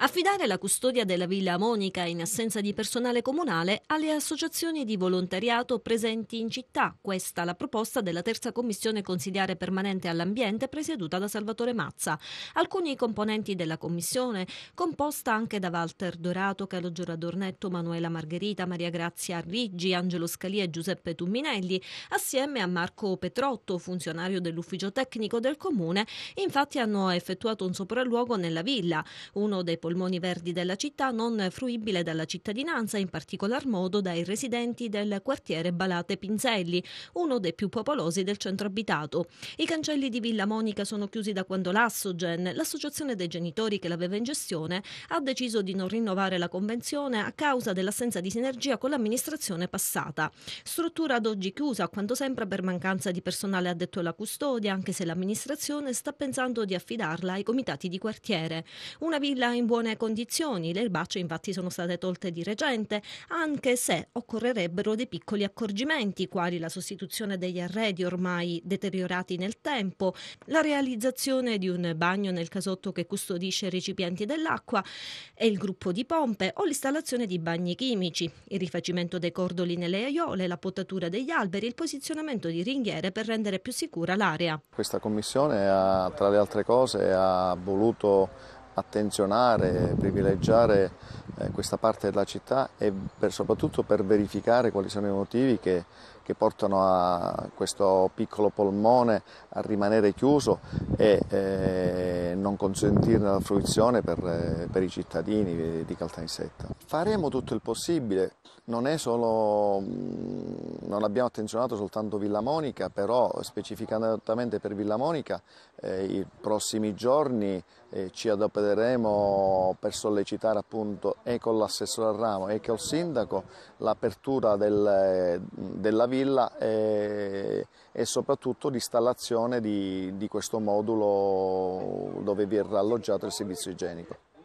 affidare la custodia della Villa Monica in assenza di personale comunale alle associazioni di volontariato presenti in città. Questa la proposta della terza commissione consigliare permanente all'ambiente presieduta da Salvatore Mazza. Alcuni componenti della commissione, composta anche da Walter Dorato, Carlo Giorradornetto, Manuela Margherita, Maria Grazia Riggi, Angelo Scalia e Giuseppe Tumminelli, assieme a Marco Petrotto, funzionario dell'ufficio tecnico del comune, infatti hanno effettuato un sopralluogo nella villa. Uno dei polmoni verdi della città non fruibile dalla cittadinanza, in particolar modo dai residenti del quartiere Balate Pinzelli, uno dei più popolosi del centro abitato. I cancelli di Villa Monica sono chiusi da quando l'Assogen, l'associazione dei genitori che l'aveva in gestione, ha deciso di non rinnovare la convenzione a causa dell'assenza di sinergia con l'amministrazione passata. Struttura ad oggi chiusa, a quanto sembra per mancanza di personale addetto alla custodia, anche se l'amministrazione sta pensando di affidarla ai comitati di quartiere. Una villa in buon buone condizioni, le erbacce infatti sono state tolte di recente, anche se occorrerebbero dei piccoli accorgimenti, quali la sostituzione degli arredi ormai deteriorati nel tempo, la realizzazione di un bagno nel casotto che custodisce i recipienti dell'acqua e il gruppo di pompe o l'installazione di bagni chimici, il rifacimento dei cordoli nelle aiole, la potatura degli alberi, il posizionamento di ringhiere per rendere più sicura l'area. Questa commissione ha, tra le altre cose ha voluto attenzionare, privilegiare eh, in questa parte della città e per, soprattutto per verificare quali sono i motivi che, che, portano a questo piccolo polmone a rimanere chiuso e eh, non consentirne la fruizione per, eh, per, i cittadini di Caltanissetta. Faremo tutto il possibile, non, solo, mm, non abbiamo attenzionato soltanto Villa Monica, però specificatamente per Villa Monica eh, i prossimi giorni eh, ci adopereremo per sollecitare appunto e con l'assessore al ramo e col sindaco l'apertura del, della villa e, e soprattutto l'installazione di, di questo modulo dove vi è ralloggiato il servizio igienico.